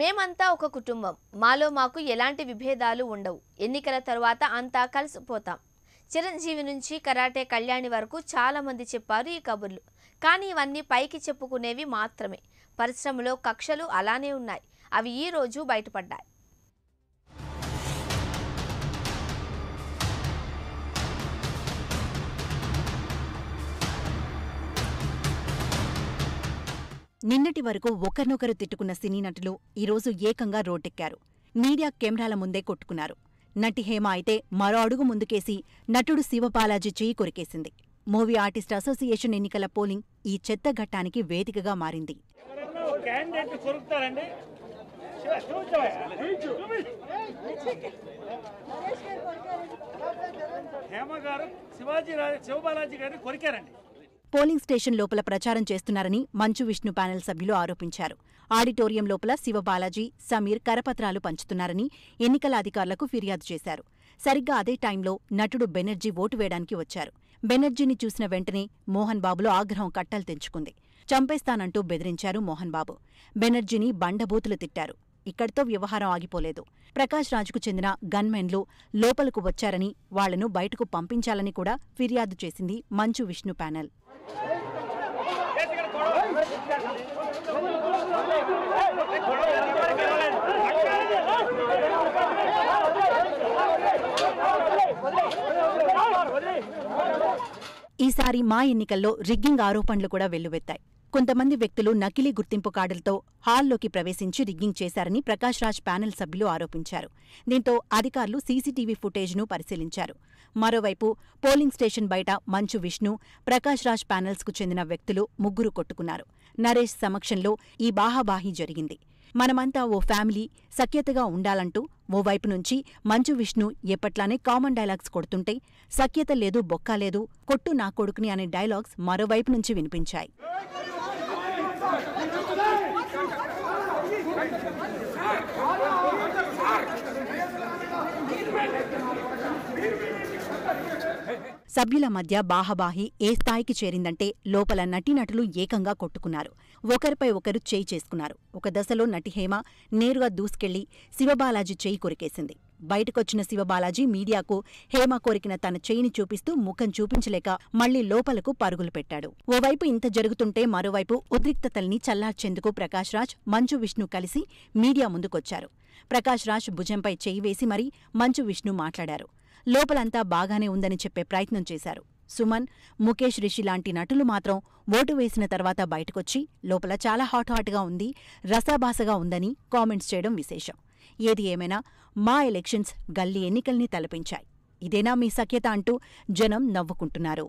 మేమంతా ఒక కుటుంబం మాలో మాకు ఎలాంటి విభేదాలు ఉండవు ఎన్నికల తరువాత అంతా కలిసిపోతాం చిరంజీవి నుంచి కరాటే కళ్యాణి వరకు చాలామంది చెప్పారు ఈ కబుర్లు కానీ ఇవన్నీ పైకి చెప్పుకునేవి మాత్రమే పరిశ్రమలో కక్షలు అలానే ఉన్నాయి అవి ఈరోజు బయటపడ్డాయి నిన్నటి వరకు ఒకరినొకరు తిట్టుకున్న సినీ నటులు ఈరోజు ఏకంగా రోడ్డెక్కారు మీడియా కెమెరాల ముందే కొట్టుకున్నారు నటి హేమ అయితే మరో అడుగు ముందుకేసి నటుడు శివబాలాజీ చేయి కొరికేసింది మూవీ ఆర్టిస్ట్ అసోసియేషన్ ఎన్నికల పోలింగ్ ఈ చెత్త ఘట్టానికి వేదికగా మారింది శివాజీ శివబాలాజీ గారిని కొరికారండి పోలింగ్ స్టేషన్ లోపల ప్రచారం చేస్తున్నారని మంచు విష్ణు ప్యానెల్ సభ్యులు ఆరోపించారు ఆడిటోరియం లోపల శివబాలాజీ సమీర్ కరపత్రాలు పంచుతున్నారని ఎన్నికల అధికారులకు ఫిర్యాదు చేశారు సరిగ్గా అదే టైంలో నటుడు బెనర్జీ ఓటు వేయడానికి వచ్చారు బెనర్జీని చూసిన వెంటనే మోహన్ బాబులో ఆగ్రహం కట్టలు తెంచుకుంది చంపేస్తానంటూ బెదిరించారు మోహన్ బాబు బెనర్జీని బండబూతులు తిట్టారు ఇక్కడితో వ్యవహారం ఆగిపోలేదు ప్రకాష్ రాజుకు చెందిన గన్మెన్లు లోపలకు వచ్చారని వాళ్లను బయటకు పంపించాలని కూడా ఫిర్యాదు చేసింది మంచు విష్ణు ప్యానెల్ ఈసారి మా ఎన్నికల్లో రిగ్గింగ్ ఆరోపణలు కూడా వెల్లువెత్తాయి కొంతమంది వ్యక్తులు నకిలీ గుర్తింపు కార్డులతో హాల్లోకి ప్రవేశించి రిగ్గింగ్ చేశారని ప్రకాష్ రాజ్ ప్యానెల్ సభ్యులు ఆరోపించారు దీంతో అధికారులు సీసీటీవీ ఫుటేజ్ను పరిశీలించారు మరోవైపు పోలింగ్ స్టేషన్ బయట మంచు విష్ణు ప్రకాష్ రాజ్ ప్యానెల్స్కు చెందిన వ్యక్తులు ముగ్గురు కొట్టుకున్నారు నరేష్ సమక్షంలో ఈ బాహాబాహి జరిగింది మనమంతా ఓ ఫ్యామిలీ సఖ్యతగా ఉండాలంటూ ఓవైపు నుంచి మంచు విష్ణు ఎప్పట్లానే కామన్ డైలాగ్స్ కొడుతుంటే సఖ్యత లేదు బొక్కా లేదు కొట్టు నా కొడుకుని అనే డైలాగ్స్ మరోవైపు నుంచి వినిపించాయి సభ్యుల మధ్య బాహబాహి ఏ స్థాయికి చేరిందంటే లోపల నటీనటులు ఏకంగా కొట్టుకున్నారు ఒకరిపై ఒకరు చేయి చేసుకున్నారు ఒక దశలో నటి హేమ నేరుగా దూసుకెళ్లి శివబాలాజీ చేయి కొరికేసింది బయటకొచ్చిన శివబాలాజీ మీడియాకు హేమ కోరికిన తన చేయిని చూపిస్తూ ముఖం చూపించలేక మళ్లీ లోపలకు పరుగులు పెట్టాడు ఓవైపు ఇంత జరుగుతుంటే మరోవైపు ఉద్రిక్తతల్ని చల్లార్చేందుకు రాజ్ మంచు విష్ణు కలిసి మీడియా ముందుకొచ్చారు ప్రకాశ్రాజ్ భుజంపై చేయి వేసి మరీ మంచు విష్ణు మాట్లాడారు లోపలంతా బాగానే ఉందని చెప్పే ప్రయత్నం చేశారు సుమన్ ముఖేష్ రిషి లాంటి నటులు మాత్రం ఓటు వేసిన తర్వాత బయటకొచ్చి లోపల చాలా హాట్ హాట్గా ఉంది రసాభాసగా ఉందని కామెంట్స్ చేయడం విశేషం ఏది ఏమైనా మా ఎలక్షన్స్ గల్లీ ఎన్నికల్ని తలపించాయి ఇదేనా మీ సఖ్యత అంటూ జనం నవ్వుకుంటున్నారు